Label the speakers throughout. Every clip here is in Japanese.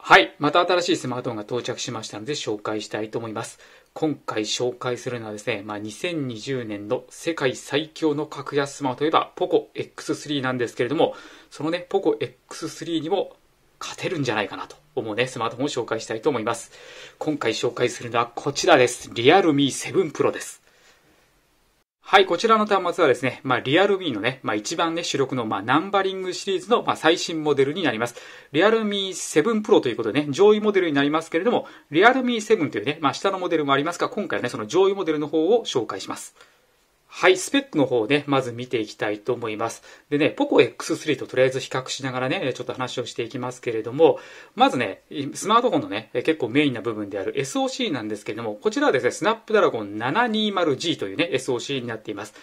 Speaker 1: はい。また新しいスマートフォンが到着しましたので紹介したいと思います。今回紹介するのはですね、まあ、2020年の世界最強の格安スマホといえば POCO X3 なんですけれども、そのね、POCO X3 にも勝てるんじゃないかなと思うね、スマートフォンを紹介したいと思います。今回紹介するのはこちらです。リアルミー7 Pro です。はい、こちらの端末はですね、まあ、リアルミーのね、まあ、一番ね、主力の、まあ、ナンバリングシリーズの、まあ、最新モデルになります。リアルミー7 Pro ということでね、上位モデルになりますけれども、リアルミー7というね、まあ、下のモデルもありますが、今回はね、その上位モデルの方を紹介します。はい、スペックの方で、ね、まず見ていきたいと思います。でね、POCO X3 ととりあえず比較しながらね、ちょっと話をしていきますけれども、まずね、スマートフォンのね、結構メインな部分である SOC なんですけれども、こちらはですね、スナップドラゴン 720G というね、SOC になっています。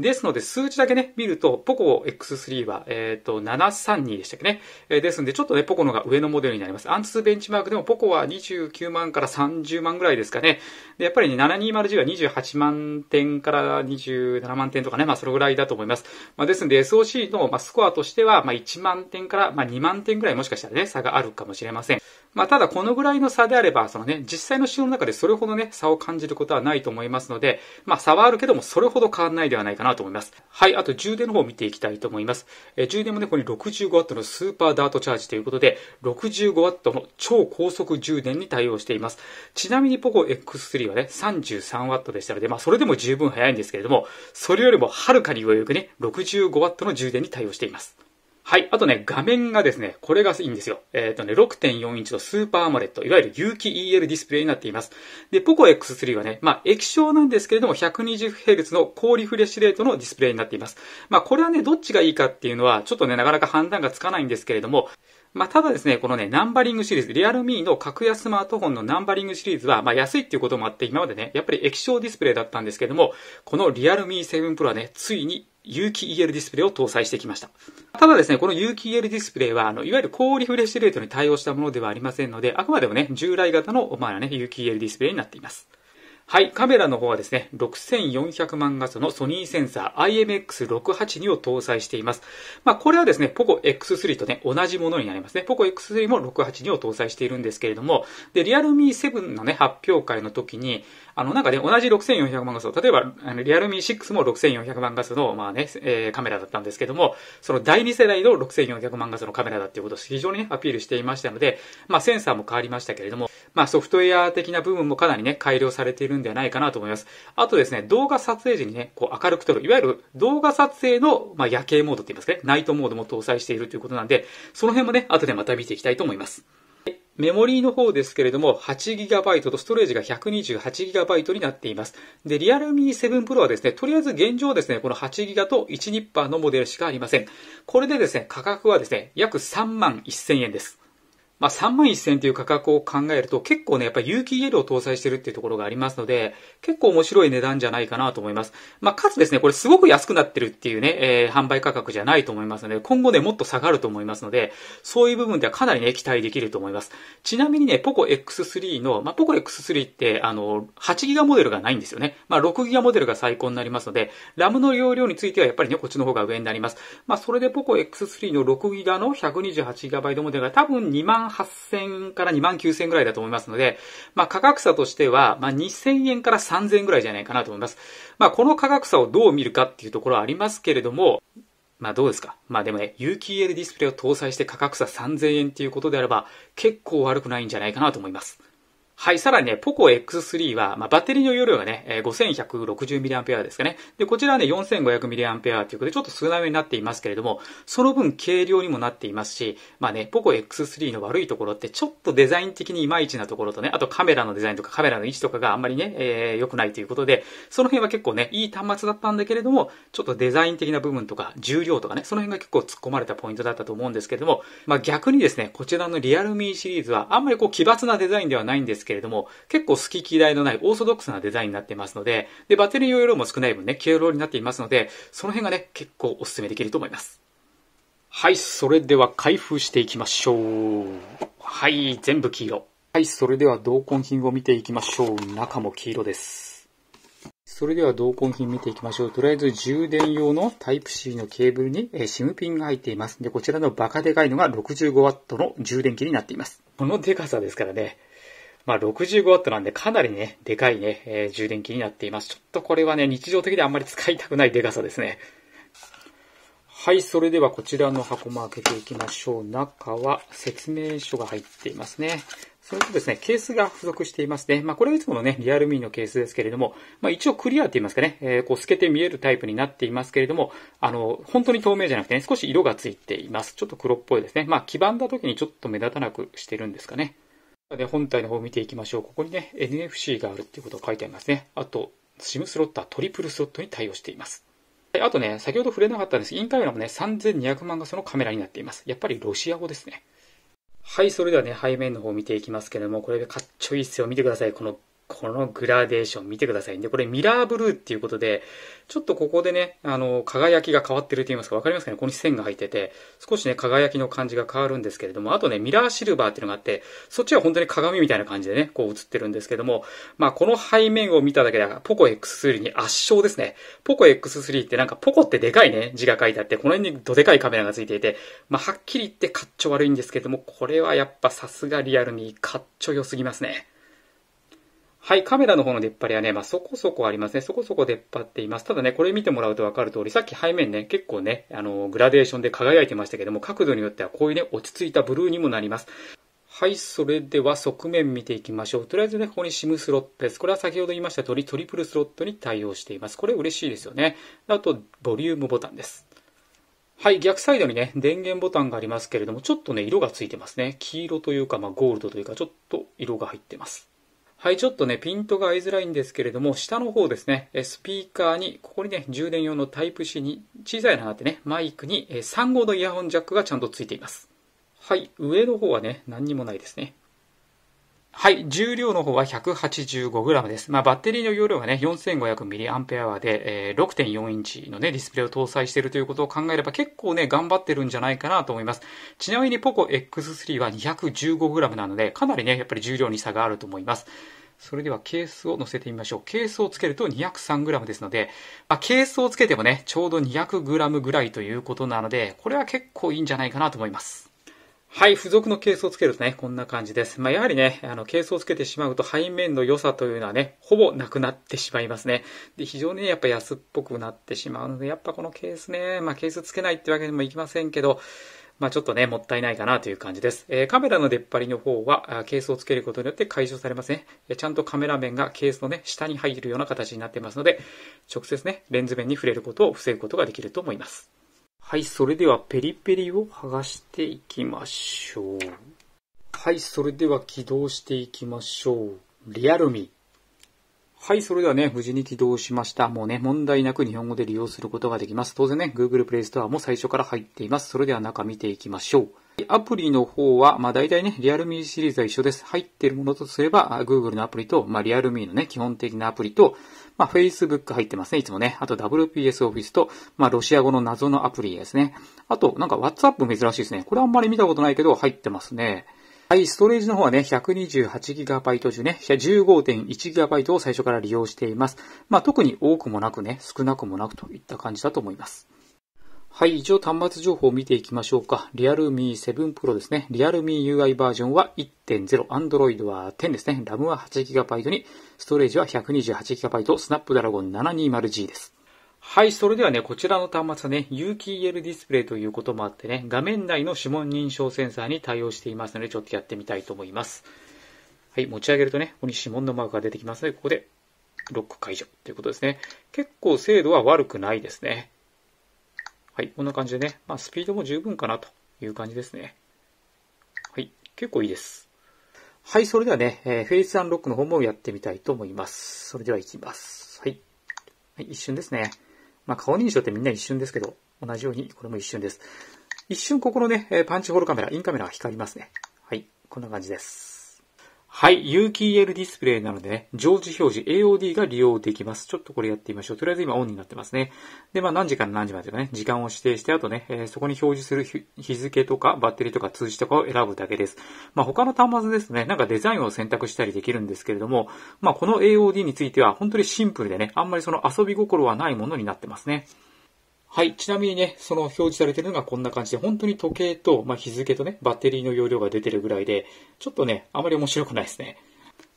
Speaker 1: ですので、数値だけね、見ると、POCO X3 は、えっ、ー、と、732でしたっけね。えー、ですので、ちょっとね、POCO のが上のモデルになります。アンツベンチマークでも POCO は29万から30万ぐらいですかね。で、やっぱりね、720G は28万点から20 87万点とかね、まあ、それぐらいだと思います。まあ、ですので、SOC の、まあ、スコアとしては、まあ、1万点から、まあ、2万点ぐらいもしかしたらね、差があるかもしれません。まあ、ただ、このぐらいの差であれば、そのね、実際の仕様の中でそれほどね、差を感じることはないと思いますので、まあ、差はあるけども、それほど変わらないではないかなと思います。はい、あと、充電の方を見ていきたいと思います。えー、充電もね、これ 65W のスーパーダートチャージということで、65W の超高速充電に対応しています。ちなみに、ポコ X3 はね、33W でしたので、まあ、それでも十分早いんですけれども、それよりもはるかに余裕くね、65W の充電に対応しています。はい。あとね、画面がですね、これがいいんですよ。えっ、ー、とね、6.4インチのスーパーアモレット、いわゆる有機 EL ディスプレイになっています。で、POCO X3 はね、まあ、液晶なんですけれども、120Hz の高リフレッシュレートのディスプレイになっています。まあ、これはね、どっちがいいかっていうのは、ちょっとね、なかなか判断がつかないんですけれども、まあ、ただですね、このね、ナンバリングシリーズ、リアルミーの格安スマートフォンのナンバリングシリーズは、まあ、安いっていうこともあって、今までね、やっぱり液晶ディスプレイだったんですけども、このリアルミー7 Pro はね、ついに有機 EL ディスプレイを搭載してきました。ただですね、この有機 EL ディスプレイは、あの、いわゆる高リフレッシュレートに対応したものではありませんので、あくまでもね、従来型の、まあね、有機 EL ディスプレイになっています。はい、カメラの方はですね、6400万画素のソニーセンサー IMX682 を搭載しています。まあ、これはですね、POCO X3 とね、同じものになりますね。POCO X3 も682を搭載しているんですけれども、で、Realme 7のね、発表会の時に、あの、なんかね、同じ6400万画素、例えば、あのリアルミ6も6400万画素の、まあね、えー、カメラだったんですけども、その第2世代の6400万画素のカメラだっていうことを非常にね、アピールしていましたので、まあセンサーも変わりましたけれども、まあソフトウェア的な部分もかなりね、改良されているんではないかなと思います。あとですね、動画撮影時にね、こう明るく撮る、いわゆる動画撮影の、まあ夜景モードって言いますかね、ナイトモードも搭載しているということなんで、その辺もね、後でまた見ていきたいと思います。メモリーの方ですけれども、8GB とストレージが 128GB になっています。で、リアルミ m e 7 Pro はですね、とりあえず現状ですね、この 8GB と1ニッパーのモデルしかありません。これでですね、価格はですね、約3万1000円です。まあ、3万1000という価格を考えると、結構ね、やっぱり有機イエローを搭載してるっていうところがありますので、結構面白い値段じゃないかなと思います。まあ、かつですね、これすごく安くなってるっていうね、えー、販売価格じゃないと思いますので、今後ね、もっと下がると思いますので、そういう部分ではかなりね、期待できると思います。ちなみにね、ポコ X3 の、まあ、ポコ X3 って、あの、8 g b モデルがないんですよね。まあ、6 g b モデルが最高になりますので、ラムの容量についてはやっぱりね、こっちの方が上になります。まあ、それでポコ X3 の6 g b の 128GB モデルが多分2万8000から2万9000円ぐらいだと思いますので、まあ、価格差としては、まあ、2000円から3000円ぐらいじゃないかなと思います。まあ、この価格差をどう見るかっていうところはありますけれども、まあどうですかまあでもね、有機 EL ディスプレイを搭載して価格差3000円っていうことであれば、結構悪くないんじゃないかなと思います。はい。さらにね、ポコ X3 は、まあ、バッテリーの容量がね、5160mAh ですかね。で、こちらはね、4500mAh ということで、ちょっと少なめになっていますけれども、その分軽量にもなっていますし、まあね、ポコ X3 の悪いところって、ちょっとデザイン的にいまいちなところとね、あとカメラのデザインとかカメラの位置とかがあんまりね、えー、良くないということで、その辺は結構ね、いい端末だったんだけれども、ちょっとデザイン的な部分とか、重量とかね、その辺が結構突っ込まれたポイントだったと思うんですけれども、まあ逆にですね、こちらのリアルミーシリーズは、あんまりこう奇抜なデザインではないんですですけれども、結構好き嫌いのないオーソドックスなデザインになっていますので、で、バッテリー容量も少ない分ね、軽量になっていますので、その辺がね、結構おすすめできると思います。はい、それでは開封していきましょう。はい、全部黄色。はい、それでは同梱品を見ていきましょう。中も黄色です。それでは同梱品見ていきましょう。とりあえず充電用の Type-C のケーブルに SIM ピンが入っています。で、こちらのバカでかいのが 65W の充電器になっています。このでかさですからね、まあ、65W なんでかなりね、でかいね、えー、充電器になっています。ちょっとこれはね、日常的であんまり使いたくないでかさですね。はい、それではこちらの箱も開けていきましょう。中は説明書が入っていますね。それとですね、ケースが付属していますね。まあ、これはいつものね、リアルミーのケースですけれども、まあ、一応クリアって言いますかね、えー、こう透けて見えるタイプになっていますけれども、あの、本当に透明じゃなくてね、少し色がついています。ちょっと黒っぽいですね。まあ、黄ばんだ時にちょっと目立たなくしてるんですかね。で、本体の方を見ていきましょう。ここにね、NFC があるっていうことが書いてありますね。あと、SIM スロッター、トリプルスロットに対応しています。あとね、先ほど触れなかったんですインカメラもね、3200万画素のカメラになっています。やっぱりロシア語ですね。はい、それではね、背面の方を見ていきますけども、これがかっちょいいっすよ。見てください。このこのグラデーション見てください。で、これミラーブルーっていうことで、ちょっとここでね、あの、輝きが変わってると言いますか、わかりますかねここに線が入ってて、少しね、輝きの感じが変わるんですけれども、あとね、ミラーシルバーっていうのがあって、そっちは本当に鏡みたいな感じでね、こう映ってるんですけども、まあ、この背面を見ただけで、ポコ X3 に圧勝ですね。ポコ X3 ってなんか、ポコってでかいね、字が書いてあって、この辺にどでかいカメラがついていて、まあ、はっきり言ってかっちょ悪いんですけれども、これはやっぱさすがリアルにかっちょ良すぎますね。はい、カメラの方の出っ張りはね、まあ、そこそこありますね。そこそこ出っ張っています。ただね、これ見てもらうとわかる通り、さっき背面ね、結構ね、あの、グラデーションで輝いてましたけども、角度によってはこういうね、落ち着いたブルーにもなります。はい、それでは側面見ていきましょう。とりあえずね、ここに SIM スロットです。これは先ほど言いました通りトリプルスロットに対応しています。これ嬉しいですよね。あと、ボリュームボタンです。はい、逆サイドにね、電源ボタンがありますけれども、ちょっとね、色がついてますね。黄色というか、まあ、ゴールドというか、ちょっと色が入ってます。はい、ちょっとね、ピントが合いづらいんですけれども、下の方ですね、スピーカーに、ここにね、充電用のタイプ C に、小さいなあってね、マイクに3号のイヤホンジャックがちゃんとついています。はい、上の方はね、何にもないですね。はい。重量の方は 185g です。まあ、バッテリーの容量がね、4500mAh で、えー、6.4インチのね、ディスプレイを搭載しているということを考えれば結構ね、頑張ってるんじゃないかなと思います。ちなみに POCO X3 は 215g なので、かなりね、やっぱり重量に差があると思います。それではケースを載せてみましょう。ケースをつけると 203g ですので、まあ、ケースをつけてもね、ちょうど 200g ぐらいということなので、これは結構いいんじゃないかなと思います。はい、付属のケースをつけるとね、こんな感じです。まあ、やはりね、あの、ケースをつけてしまうと背面の良さというのはね、ほぼなくなってしまいますね。で、非常にね、やっぱ安っぽくなってしまうので、やっぱこのケースね、まあ、ケースつけないってわけにもいきませんけど、まあ、ちょっとね、もったいないかなという感じです。えー、カメラの出っ張りの方は、ケースをつけることによって解消されますね。えちゃんとカメラ面がケースのね、下に入るような形になってますので、直接ね、レンズ面に触れることを防ぐことができると思います。はい、それではペリペリを剥がしていきましょう。はい、それでは起動していきましょう。リアルミ。はい、それではね、無事に起動しました。もうね、問題なく日本語で利用することができます。当然ね、Google Play Store も最初から入っています。それでは中見ていきましょう。アプリの方は、まあ大体ね、リアルミーシリーズは一緒です。入っているものとすれば、Google のアプリと、まあリアルミーのね、基本的なアプリと、まあ Facebook 入ってますね、いつもね。あと WPS Office と、まあロシア語の謎のアプリですね。あと、なんか WhatsApp 珍しいですね。これあんまり見たことないけど、入ってますね。はい、ストレージの方はね、128GB 中ね、15.1GB を最初から利用しています。まあ特に多くもなくね、少なくもなくといった感じだと思います。はい、一応端末情報を見ていきましょうか。リアルミー7 Pro ですね。リアルミー UI バージョンは1.0、Android は10ですね。RAM は 8GB に、ストレージは 128GB、スナップドラゴン 720G です。はい、それではね、こちらの端末はね、有機 EL ディスプレイということもあってね、画面内の指紋認証センサーに対応していますので、ちょっとやってみたいと思います。はい、持ち上げるとね、ここに指紋のマークが出てきますので、ここでロック解除ということですね。結構精度は悪くないですね。はい、こんな感じでね、まあ、スピードも十分かなという感じですね。はい、結構いいです。はい、それではね、えー、フェイスアンロックの方もやってみたいと思います。それでは行きます。はい。はい、一瞬ですね。まあ、顔認証ってみんな一瞬ですけど、同じようにこれも一瞬です。一瞬ここのね、パンチホールカメラ、インカメラが光りますね。はい、こんな感じです。はい。有機 EL ディスプレイなのでね、常時表示 AOD が利用できます。ちょっとこれやってみましょう。とりあえず今オンになってますね。で、まあ何時から何時までかね、時間を指定して、あとね、えー、そこに表示する日付とかバッテリーとか通知とかを選ぶだけです。まあ他の端末ですね、なんかデザインを選択したりできるんですけれども、まあこの AOD については本当にシンプルでね、あんまりその遊び心はないものになってますね。はい。ちなみにね、その表示されてるのがこんな感じで、本当に時計と、まあ、日付とね、バッテリーの容量が出てるぐらいで、ちょっとね、あまり面白くないですね。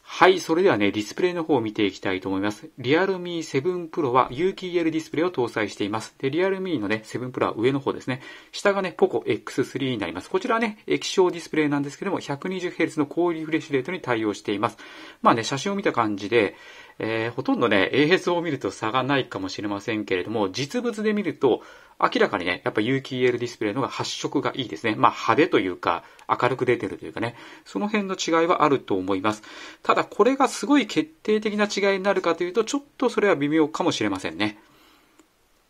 Speaker 1: はい、それではね、ディスプレイの方を見ていきたいと思います。Realme 7 Pro は有機 EL ディスプレイを搭載しています。で、Realme のね、7 Pro は上の方ですね。下がね、POCO X3 になります。こちらはね、液晶ディスプレイなんですけども、120Hz の高リフレッシュレートに対応しています。まあね、写真を見た感じで、えー、ほとんどね、映像を見ると差がないかもしれませんけれども、実物で見ると、明らかにね、やっぱ有機 EL ディスプレイの方が発色がいいですね。まあ派手というか、明るく出てるというかね、その辺の違いはあると思います。ただこれがすごい決定的な違いになるかというと、ちょっとそれは微妙かもしれませんね。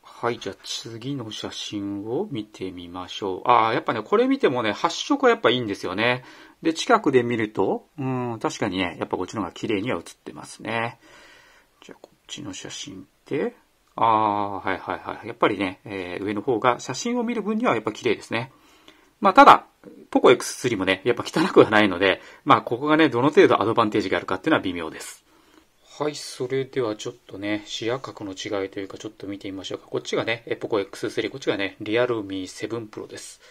Speaker 1: はい、じゃあ次の写真を見てみましょう。ああ、やっぱね、これ見てもね、発色はやっぱいいんですよね。で、近くで見ると、うん、確かにね、やっぱこっちの方が綺麗には写ってますね。じゃあこっちの写真って、ああ、はいはいはい。やっぱりね、えー、上の方が写真を見る分にはやっぱ綺麗ですね。まあただ、ポコ X3 もね、やっぱ汚くはないので、まあここがね、どの程度アドバンテージがあるかっていうのは微妙です。はい、それではちょっとね、視野角の違いというかちょっと見てみましょうか。こっちがね、ポコ X3、こっちがね、リアルミ7 Pro です。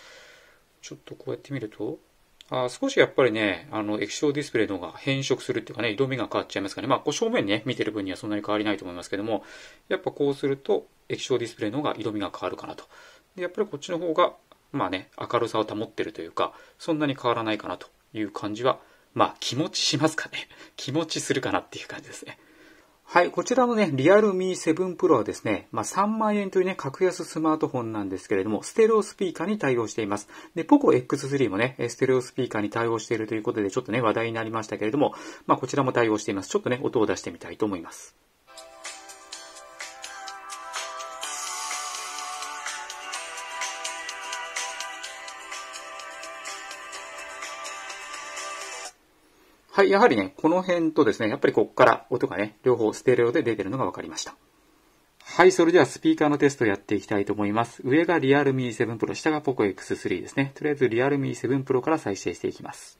Speaker 1: ちょっとこうやって見ると、あ少しやっぱりね、あの、液晶ディスプレイの方が変色するっていうかね、色味が変わっちゃいますかね。まあ、こう正面ね、見てる分にはそんなに変わりないと思いますけども、やっぱこうすると、液晶ディスプレイの方が色味が変わるかなと。で、やっぱりこっちの方が、まあね、明るさを保ってるというか、そんなに変わらないかなという感じは、まあ、気持ちしますかね。気持ちするかなっていう感じですね。はい、こちらのね、リアルミー7プロはですね、まあ、3万円というね、格安スマートフォンなんですけれども、ステレオスピーカーに対応しています。で、POCO X3 もね、ステレオスピーカーに対応しているということで、ちょっとね、話題になりましたけれども、まあ、こちらも対応しています。ちょっとね、音を出してみたいと思います。はい、やはりね、この辺とですね、やっぱりここから音がね、両方ステレオで出てるのが分かりました。はい、それではスピーカーのテストをやっていきたいと思います。上が Realme 7 Pro、下が POCO X3 ですね。とりあえず Realme 7 Pro から再生していきます。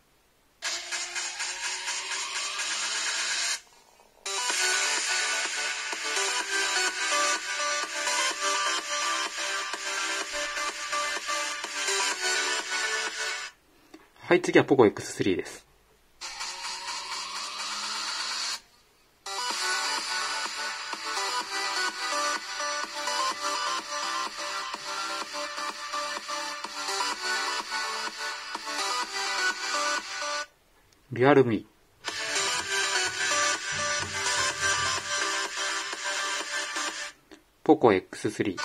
Speaker 1: はい、次は POCO X3 です。るみ。ポコ X3。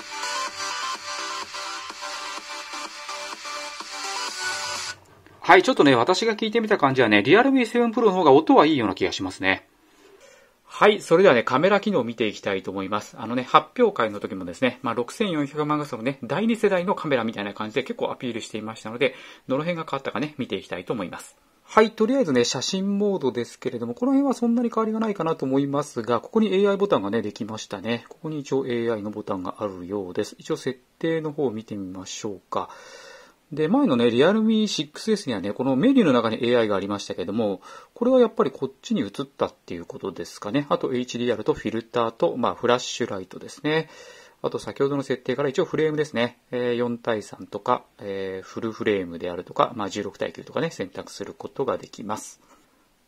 Speaker 1: はい、ちょっとね、私が聞いてみた感じはね、リアルミ e 7 Pro の方が音はいいような気がしますね。はい。それではね、カメラ機能を見ていきたいと思います。あのね、発表会の時もですね、まあ、6400万画素のね、第2世代のカメラみたいな感じで結構アピールしていましたので、どの辺が変わったかね、見ていきたいと思います。はい、とりあえずね、写真モードですけれども、この辺はそんなに変わりがないかなと思いますが、ここに AI ボタンがね、できましたね。ここに一応 AI のボタンがあるようです。一応設定の方を見てみましょうか。で、前のね、リアルミ 6S にはね、このメニューの中に AI がありましたけども、これはやっぱりこっちに移ったっていうことですかね。あと HDR とフィルターと、まあ、フラッシュライトですね。あと先ほどの設定から一応フレームですね。え4対3とか、えフルフレームであるとか、まあ、16対9とかね、選択することができます。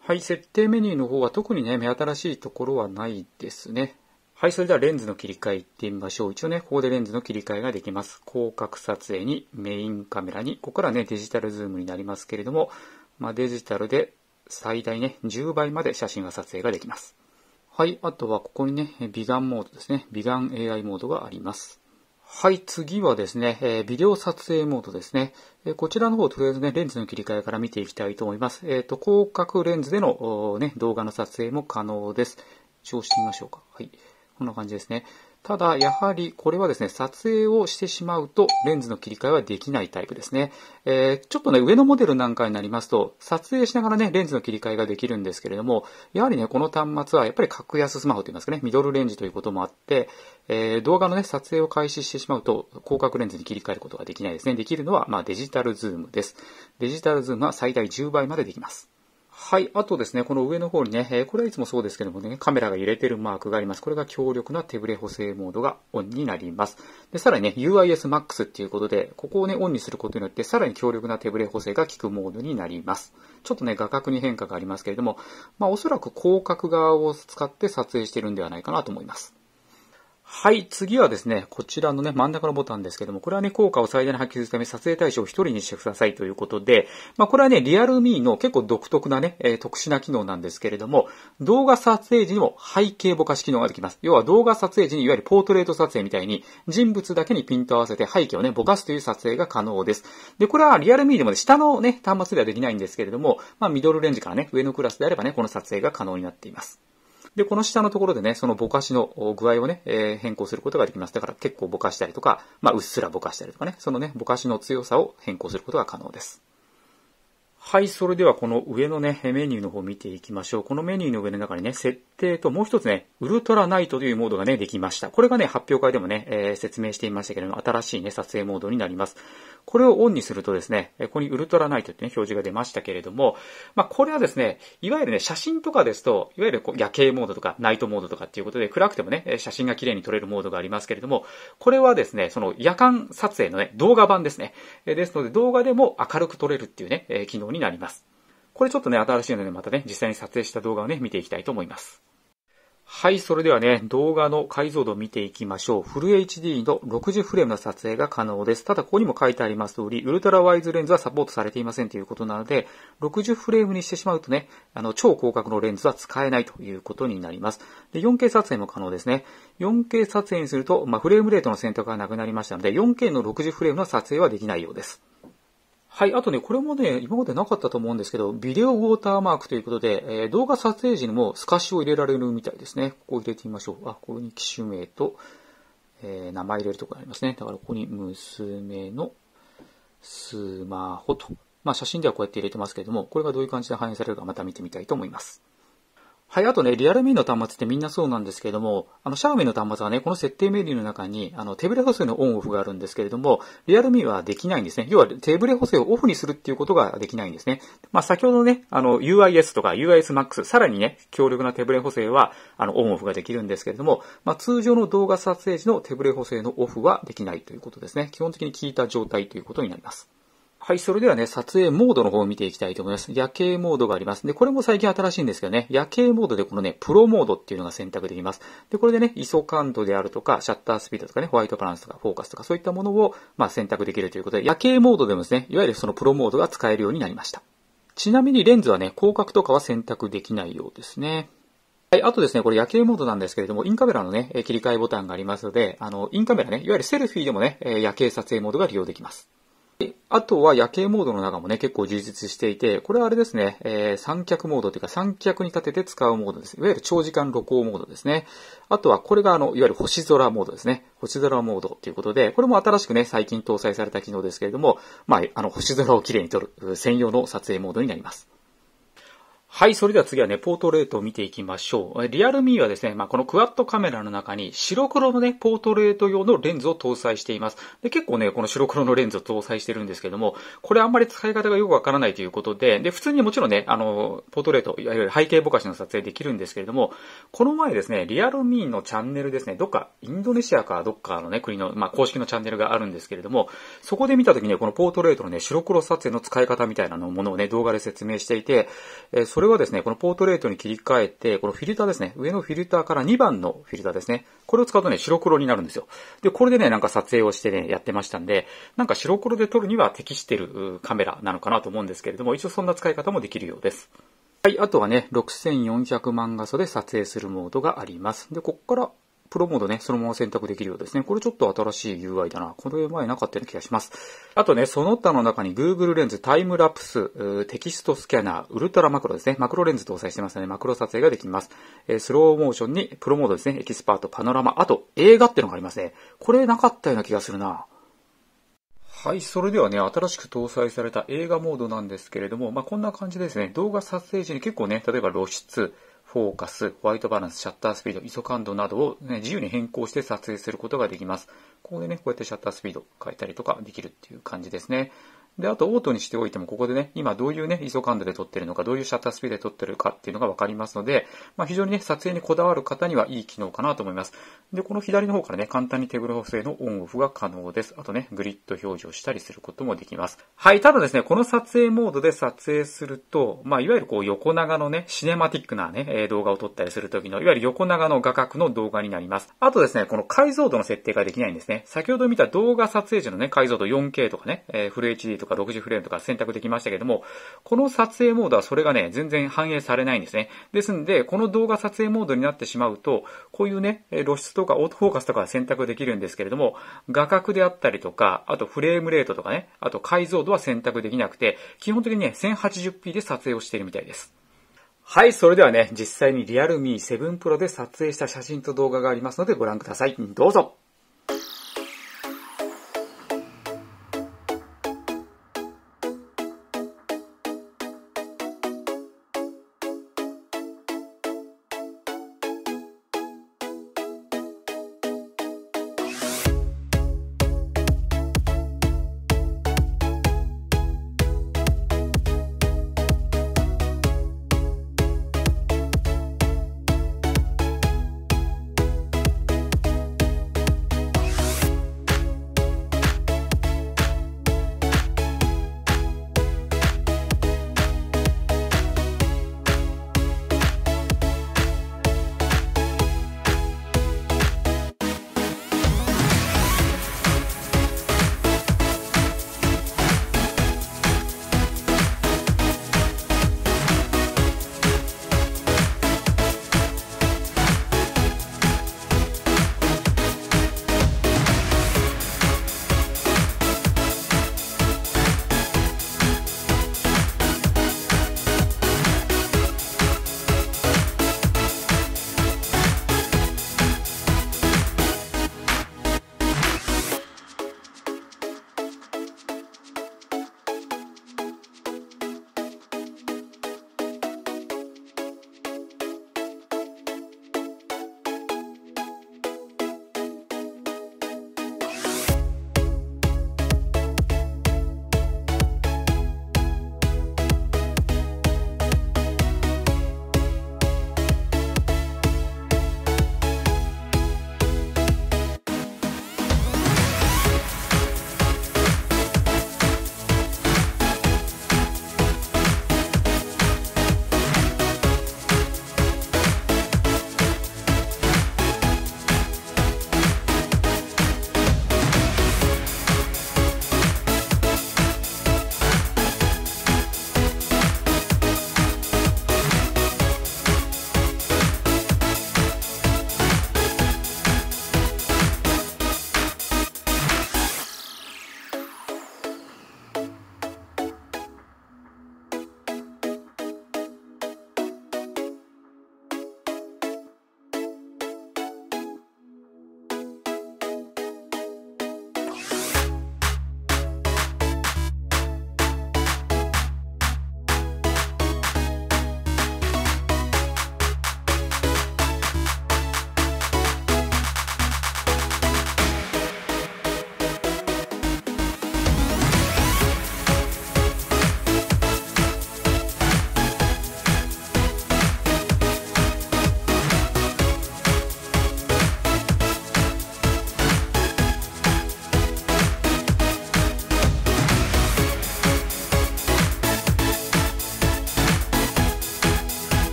Speaker 1: はい、設定メニューの方は特にね、目新しいところはないですね。はい、それではレンズの切り替えいってみましょう。一応ね、ここでレンズの切り替えができます。広角撮影にメインカメラに、ここからね、デジタルズームになりますけれども、まあ、デジタルで最大ね、10倍まで写真が撮影ができます。はい、あとはここにね、美顔モードですね。美顔 AI モードがあります。はい、次はですね、えビデオ撮影モードですね、えこちらの方、とりあえずね、レンズの切り替えから見ていきたいと思います。えっ、ー、と、広角レンズでの、ね、動画の撮影も可能です。一応してみましょうか。はい。こんな感じですね。ただ、やはりこれはですね、撮影をしてしまうとレンズの切り替えはできないタイプですね。えー、ちょっとね、上のモデルなんかになりますと、撮影しながらね、レンズの切り替えができるんですけれども、やはりね、この端末はやっぱり格安スマホといいますかね、ミドルレンジということもあって、えー、動画のね、撮影を開始してしまうと、広角レンズに切り替えることができないですね。できるのは、まあ、デジタルズームです。デジタルズームは最大10倍までできます。はい。あとですね、この上の方にね、えこれはいつもそうですけどもね、カメラが揺れてるマークがあります。これが強力な手ブレ補正モードがオンになります。で、さらにね、UISMAX っていうことで、ここをね、オンにすることによって、さらに強力な手ブレ補正が効くモードになります。ちょっとね、画角に変化がありますけれども、まあ、おそらく広角側を使って撮影してるんではないかなと思います。はい、次はですね、こちらのね、真ん中のボタンですけども、これはね、効果を最大に発揮するため、撮影対象を1人にしてくださいということで、まあ、これはね、リアルミーの結構独特なね、えー、特殊な機能なんですけれども、動画撮影時にも背景ぼかし機能ができます。要は動画撮影時に、いわゆるポートレート撮影みたいに、人物だけにピントを合わせて背景をね、ぼかすという撮影が可能です。で、これはリアルミーでも、ね、下のね、端末ではできないんですけれども、まあ、ミドルレンジからね、上のクラスであればね、この撮影が可能になっています。で、この下のところでね、そのぼかしの具合をね、えー、変更することができます。だから結構ぼかしたりとか、まあ、うっすらぼかしたりとかね、そのね、ぼかしの強さを変更することが可能です。はい、それではこの上のね、メニューの方を見ていきましょう。このメニューの上の中にね、設定ともう一つね、ウルトラナイトというモードがね、できました。これがね、発表会でもね、えー、説明していましたけれども、新しいね、撮影モードになります。これをオンにするとですね、ここにウルトラナイトってね、表示が出ましたけれども、まあ、これはですね、いわゆるね、写真とかですと、いわゆるこう夜景モードとかナイトモードとかっていうことで、暗くてもね、写真が綺麗に撮れるモードがありますけれども、これはですね、その夜間撮影のね、動画版ですね。ですので、動画でも明るく撮れるっていうね、機能になります。これちょっとね、新しいのでまたね、実際に撮影した動画をね、見ていきたいと思います。はい、それではね、動画の解像度を見ていきましょう。フル HD の60フレームの撮影が可能です。ただ、ここにも書いてあります通り、ウルトラワイズレンズはサポートされていませんということなので、60フレームにしてしまうとね、あの、超広角のレンズは使えないということになります。で、4K 撮影も可能ですね。4K 撮影にすると、まあ、フレームレートの選択がなくなりましたので、4K の60フレームの撮影はできないようです。はい。あとね、これもね、今までなかったと思うんですけど、ビデオウォーターマークということで、えー、動画撮影時にも透かしを入れられるみたいですね。ここ入れてみましょう。あ、ここに機種名と、えー、名前入れるところありますね。だからここに娘のスマホと。まあ写真ではこうやって入れてますけれども、これがどういう感じで反映されるかまた見てみたいと思います。はい、あとね、リアルミーの端末ってみんなそうなんですけれども、あの、シャオミの端末はね、この設定メニューの中に、あの、手ブレ補正のオンオフがあるんですけれども、リアルミーはできないんですね。要は、手ブレ補正をオフにするっていうことができないんですね。まあ、先ほどね、あの、UIS とか UISMAX、さらにね、強力な手ブレ補正は、あの、オンオフができるんですけれども、まあ、通常の動画撮影時の手ブレ補正のオフはできないということですね。基本的に効いた状態ということになります。はい、それではね、撮影モードの方を見ていきたいと思います。夜景モードがあります。で、これも最近新しいんですけどね、夜景モードでこのね、プロモードっていうのが選択できます。で、これでね、ISO 感度であるとか、シャッタースピードとかね、ホワイトバランスとか、フォーカスとか、そういったものを、まあ、選択できるということで、夜景モードでもですね、いわゆるそのプロモードが使えるようになりました。ちなみにレンズはね、広角とかは選択できないようですね。はい、あとですね、これ夜景モードなんですけれども、インカメラのね、切り替えボタンがありますので、あの、インカメラね、いわゆるセルフィーでもね、夜景撮影モードが利用できます。あとは夜景モードの中もね、結構充実していて、これはあれですね、えー、三脚モードというか三脚に立てて使うモードです。いわゆる長時間露光モードですね。あとはこれがあの、いわゆる星空モードですね。星空モードということで、これも新しくね、最近搭載された機能ですけれども、まあ、あの、星空をきれいに撮る専用の撮影モードになります。はい、それでは次はね、ポートレートを見ていきましょう。リアルミーはですね、まあ、このクワッドカメラの中に白黒のね、ポートレート用のレンズを搭載しています。で、結構ね、この白黒のレンズを搭載してるんですけども、これあんまり使い方がよくわからないということで、で、普通にもちろんね、あの、ポートレート、いわゆる背景ぼかしの撮影できるんですけれども、この前ですね、リアルミーのチャンネルですね、どっか、インドネシアかどっかのね、国の、まあ、公式のチャンネルがあるんですけれども、そこで見たときに、ね、このポートレートのね、白黒撮影の使い方みたいなものをね、動画で説明していて、えーそれはですね、このポートレートに切り替えて、このフィルターですね、上のフィルターから2番のフィルターですね、これを使うとね、白黒になるんですよ。で、これでね、なんか撮影をしてね、やってましたんで、なんか白黒で撮るには適してるカメラなのかなと思うんですけれども、一応そんな使い方もできるようです。はい、あとはね、6400万画素で撮影するモードがあります。で、こっからプロモードね、そのまま選択できるようですね。これちょっと新しい UI だな。これ前なかったような気がします。あとね、その他の中に Google レンズ、タイムラプス、テキストスキャナー、ウルトラマクロですね。マクロレンズ搭載してますので、マクロ撮影ができます。スローモーションにプロモードですね。エキスパート、パノラマ、あと映画ってのがありますね。これなかったような気がするな。はい、それではね、新しく搭載された映画モードなんですけれども、まあ、こんな感じですね。動画撮影時に結構ね、例えば露出、フォーカス、ホワイトバランス、シャッタースピード、ISO 感度などを、ね、自由に変更して撮影することができます。ここでね、こうやってシャッタースピード変えたりとかできるっていう感じですね。で、あとオートにしておいても、ここでね、今どういうね、ISO 感度で撮ってるのか、どういうシャッタースピードで撮ってるかっていうのがわかりますので、まあ、非常にね、撮影にこだわる方にはいい機能かなと思います。で、この左の方からね、簡単に手ブレ補正のオンオフが可能です。あとね、グリッド表示をしたりすることもできます。はい、ただですね、この撮影モードで撮影すると、まあ、いわゆるこう横長のね、シネマティックなね、動画を撮ったりするときの、いわゆる横長の画角の動画になります。あとですね、この解像度の設定ができないんですね。先ほど見た動画撮影時のね、解像度 4K とかね、えー、フル HD とか60フレームとか選択できましたけども、この撮影モードはそれがね、全然反映されないんですね。ですんで、この動画撮影モードになってしまうと、こういうね、露出とかオートフォーカスとか選択できるんですけれども、画角であったりとか、あとフレームレートとかね、あと解像度は選択できなくて、基本的にね、1080p で撮影をしているみたいです。はい、それではね、実際にリアルミー7 Pro で撮影した写真と動画がありますのでご覧ください。どうぞ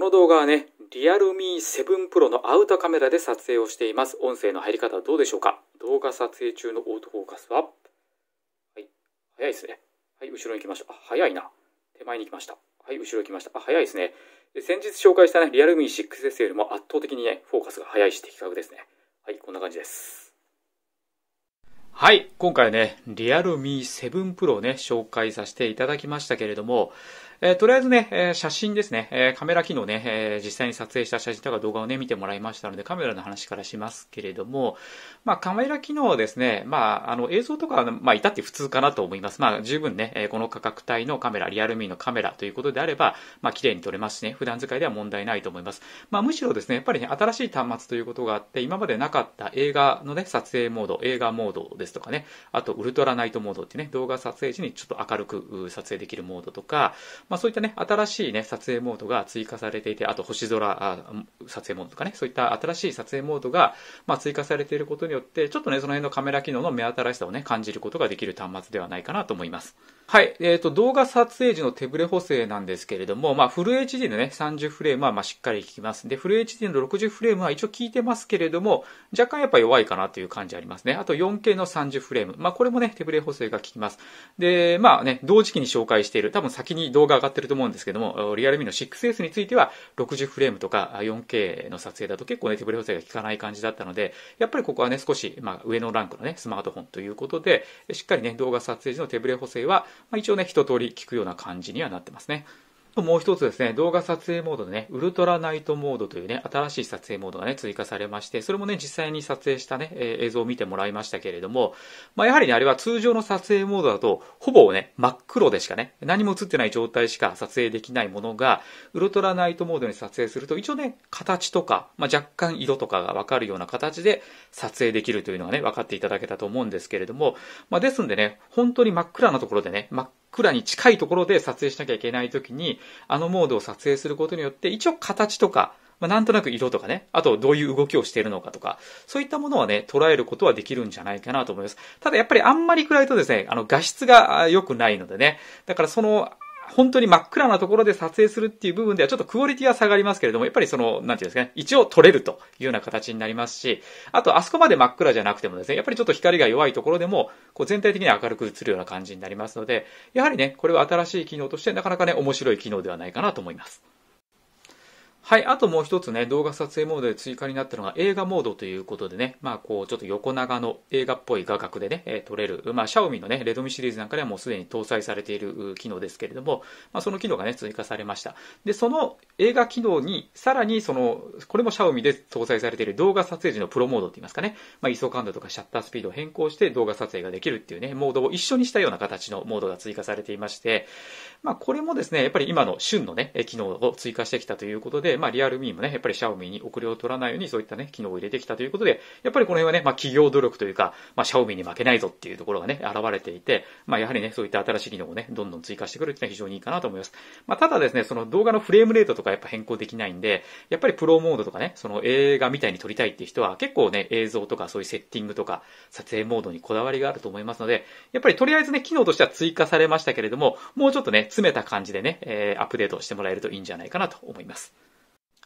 Speaker 1: この動画はね、リアルミー7 Pro のアウタカメラで撮影をしています。音声の入り方はどうでしょうか動画撮影中のオートフォーカスは、はい、早いですね。はい、後ろに来ました。あ、早いな。手前に来ました。はい、後ろに来ました。あ、早いですね。で先日紹介したね、リアルミー 6S よりも圧倒的にね、フォーカスが早いし的確ですね。はい、こんな感じです。はい、今回ね、リアルミー7 Pro をね、紹介させていただきましたけれども、えー、とりあえずね、えー、写真ですね、えー、カメラ機能ね、え実際に撮影した写真とか動画をね、見てもらいましたので、カメラの話からしますけれども、まあ、カメラ機能ですね、まあ、あの、映像とかは、まあ、至って普通かなと思います。まあ、十分ね、えこの価格帯のカメラ、リアルミーのカメラということであれば、まあ、綺麗に撮れますしね、普段使いでは問題ないと思います。まあ、むしろですね、やっぱりね、新しい端末ということがあって、今までなかった映画のね、撮影モード、映画モードですとかね、あと、ウルトラナイトモードってね、動画撮影時にちょっと明るく撮影できるモードとか、まあ、そういったね、新しいね、撮影モードが追加されていて、あと星空撮影モードとかね、そういった新しい撮影モードが、まあ、追加されていることによって、ちょっとね、その辺のカメラ機能の目新しさをね、感じることができる端末ではないかなと思います。はい。えっ、ー、と、動画撮影時の手ブレ補正なんですけれども、まあ、フル HD のね、30フレームはましっかり効きます。で、フル HD の60フレームは一応効いてますけれども、若干やっぱ弱いかなという感じありますね。あと 4K の30フレーム。まあ、これもね、手ブレ補正が効きます。で、まあね、同時期に紹介している、多分先に動画上がってると思うんですけども、リアルミの 6S については60フレームとか 4K の撮影だと結構ね、手ブレ補正が効かない感じだったので、やっぱりここはね、少し、まあ、上のランクのね、スマートフォンということで、しっかりね、動画撮影時の手ブレ補正は、まあ、一応ね、一通り効くような感じにはなってますね。もう一つですね、動画撮影モードでね、ウルトラナイトモードというね、新しい撮影モードがね、追加されまして、それもね、実際に撮影したね、えー、映像を見てもらいましたけれども、まあ、やはりね、あれは通常の撮影モードだと、ほぼね、真っ黒でしかね、何も映ってない状態しか撮影できないものが、ウルトラナイトモードに撮影すると、一応ね、形とか、まあ、若干色とかがわかるような形で撮影できるというのがね、分かっていただけたと思うんですけれども、まあ、ですんでね、本当に真っ暗なところでね、真っくに近いところで撮影しなきゃいけない時に、あのモードを撮影することによって、一応形とか、まあ、なんとなく色とかね、あとどういう動きをしているのかとか、そういったものはね、捉えることはできるんじゃないかなと思います。ただやっぱりあんまり暗いとですね、あの画質が良くないのでね、だからその本当に真っ暗なところで撮影するっていう部分ではちょっとクオリティは下がりますけれども、やっぱりその、なんていうんですかね、一応撮れるというような形になりますし、あとあそこまで真っ暗じゃなくてもですね、やっぱりちょっと光が弱いところでも、こう全体的に明るく映るような感じになりますので、やはりね、これは新しい機能としてなかなかね、面白い機能ではないかなと思います。はい、あともう一つね、動画撮影モードで追加になったのが映画モードということでね、まあこう、ちょっと横長の映画っぽい画角でね、えー、撮れる、まあ、シャオミのね、レドミシリーズなんかではもうすでに搭載されている機能ですけれども、まあ、その機能がね、追加されました。で、その映画機能に、さらにその、これもシャオミで搭載されている動画撮影時のプロモードって言いますかね、まあ、ISO 感度とかシャッタースピードを変更して動画撮影ができるっていうね、モードを一緒にしたような形のモードが追加されていまして、まあこれもですね、やっぱり今の旬のね、機能を追加してきたということで、まあ、リアルミーもね、やっぱりシャオミに遅れを取らないように、そういったね、機能を入れてきたということで、やっぱりこの辺はね、まあ、企業努力というか、まあ、シャオミに負けないぞっていうところがね、現れていて、まあ、やはりね、そういった新しい機能をね、どんどん追加してくるっていうのは非常にいいかなと思います。まあ、ただですね、その動画のフレームレートとかやっぱ変更できないんで、やっぱりプロモードとかね、その映画みたいに撮りたいっていう人は、結構ね、映像とかそういうセッティングとか、撮影モードにこだわりがあると思いますので、やっぱりとりあえずね、機能としては追加されましたけれども、もうちょっとね、詰めた感じでね、えー、アップデートしてもらえるといいんじゃないかなと思います。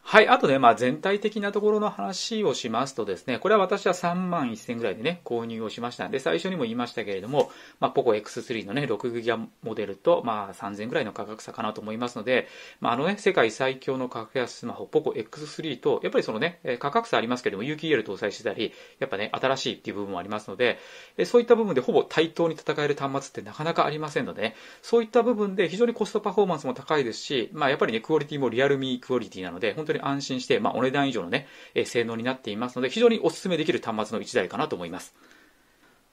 Speaker 1: はい。あとね、まあ、全体的なところの話をしますとですね、これは私は3万1000ぐらいでね、購入をしました。で、最初にも言いましたけれども、まあ、ポコ X3 のね、6ギガモデルと、まあ、3000ぐらいの価格差かなと思いますので、まあ、あのね、世界最強の格安スマホ、ポコ X3 と、やっぱりそのね、価格差ありますけれども、UQL 搭載してたり、やっぱね、新しいっていう部分もありますので、そういった部分でほぼ対等に戦える端末ってなかなかありませんので、ね、そういった部分で非常にコストパフォーマンスも高いですし、まあ、やっぱりね、クオリティもリアルミークオリティなので、本当に安心して、まあ、お値段以上のね、え性能になっていますので、非常にお勧めできる端末の1台かなと思います。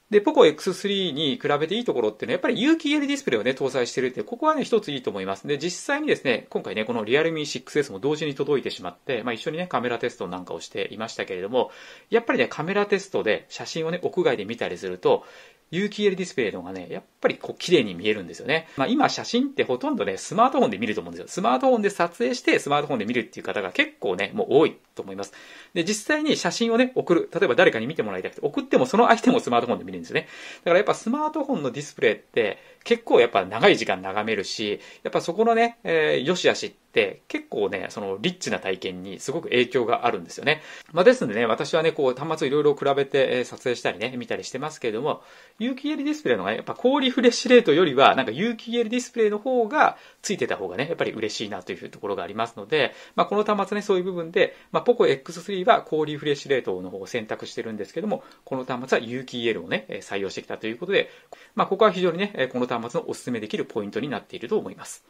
Speaker 1: で、POCO X3 に比べていいところっていうのは、やっぱり有機 EL ディスプレイをね、搭載してるって、ここはね、一ついいと思います。で、実際にですね、今回ね、このリアルミ 6S も同時に届いてしまって、まあ一緒にね、カメラテストなんかをしていましたけれども、やっぱりね、カメラテストで写真をね、屋外で見たりすると、有機 EL ディスプレイの方がね、やっぱりこう綺麗に見えるんですよね。まあ今写真ってほとんどね、スマートフォンで見ると思うんですよ。スマートフォンで撮影してスマートフォンで見るっていう方が結構ね、もう多いと思います。で、実際に写真をね、送る。例えば誰かに見てもらいたくて、送ってもその相手もスマートフォンで見るんですよね。だからやっぱスマートフォンのディスプレイって結構やっぱ長い時間眺めるし、やっぱそこのね、えー、よしあしっって結構ね、そのリッチな体験にすごく影響があるんですよね。まあ、ですのでね、私はね、こう端末いろいろ比べて撮影したりね、見たりしてますけれども、有機 EL ディスプレイのが、ね、やっぱ高リフレッシュレートよりは、なんか有機 EL ディスプレイの方がついてた方がね、やっぱり嬉しいなというところがありますので、まあ、この端末ね、そういう部分で、まあ、POCO X3 は高リフレッシュレートの方を選択してるんですけども、この端末は有機 EL をね、採用してきたということで、まあ、ここは非常にね、この端末のお勧めできるポイントになっていると思います。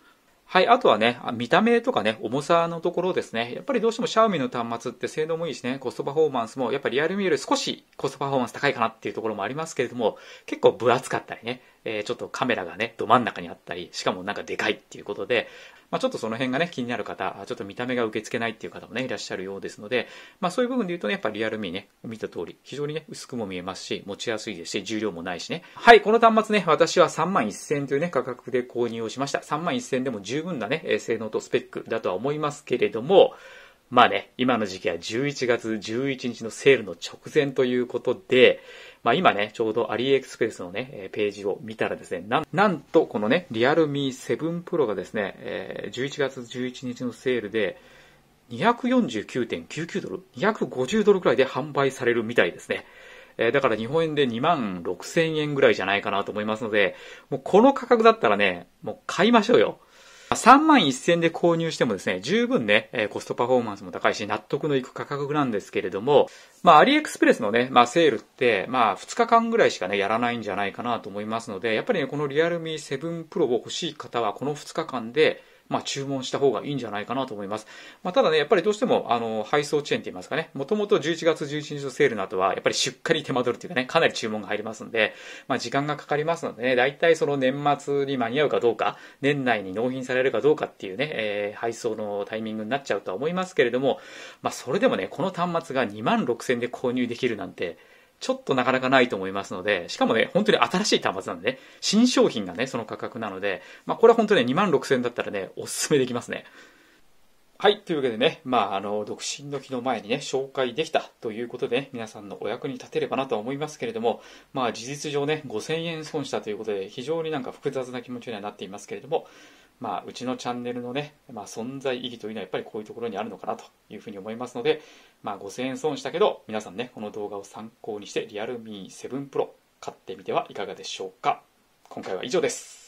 Speaker 1: はい。あとはね、見た目とかね、重さのところですね。やっぱりどうしてもシャオミの端末って性能もいいしね、コストパフォーマンスも、やっぱりリアルミより少しコストパフォーマンス高いかなっていうところもありますけれども、結構分厚かったりね、えー、ちょっとカメラがね、ど真ん中にあったり、しかもなんかでかいっていうことで、まあ、ちょっとその辺がね、気になる方、ちょっと見た目が受け付けないっていう方もね、いらっしゃるようですので、まあそういう部分で言うとね、やっぱリアルミね、見た通り、非常にね、薄くも見えますし、持ちやすいですし、重量もないしね。はい、この端末ね、私は3万1000というね、価格で購入をしました。3万1000でも十分なね、性能とスペックだとは思いますけれども、まあね、今の時期は11月11日のセールの直前ということで、まあ、今ね、ちょうどアリエクスプレスのね、ページを見たらですね、なんなんとこのね、リアルミ7 Pro がですね、えー、11月11日のセールで、249.99ドル ?250 ドルくらいで販売されるみたいですね。えー、だから日本円で2万6000円ぐらいじゃないかなと思いますので、もうこの価格だったらね、もう買いましょうよ。3万1000で購入してもですね、十分ね、えコストパフォーマンスも高いし、納得のいく価格なんですけれども、まあ、アリエクスプレスのね、まあ、セールって、まあ、2日間ぐらいしかね、やらないんじゃないかなと思いますので、やっぱりね、このリアルミ7プロを欲しい方は、この2日間で、まあ、注文した方がいいんじゃないかなと思います。まあ、ただね、やっぱりどうしても、あの、配送遅延って言いますかね、もともと11月11日のセールの後は、やっぱり出荷に手間取るというかね、かなり注文が入りますんで、まあ、時間がかかりますのでね、大体その年末に間に合うかどうか、年内に納品されるかどうかっていうね、えー、配送のタイミングになっちゃうとは思いますけれども、まあ、それでもね、この端末が2万6000で購入できるなんて、ちょっとなかなかないと思いますので、しかもね、本当に新しい端末なんでね、新商品がね、その価格なので、まあこれは本当ね、2万6000円だったらね、おすすめできますね。はい。というわけでね、まあ、あの、独身の日の前にね、紹介できたということで、ね、皆さんのお役に立てればなと思いますけれども、まあ、事実上ね、5000円損したということで、非常になんか複雑な気持ちにはなっていますけれども、まあ、うちのチャンネルのね、まあ、存在意義というのはやっぱりこういうところにあるのかなというふうに思いますので、まあ、5000円損したけど、皆さんね、この動画を参考にして、リアルミー7プロ買ってみてはいかがでしょうか。今回は以上です。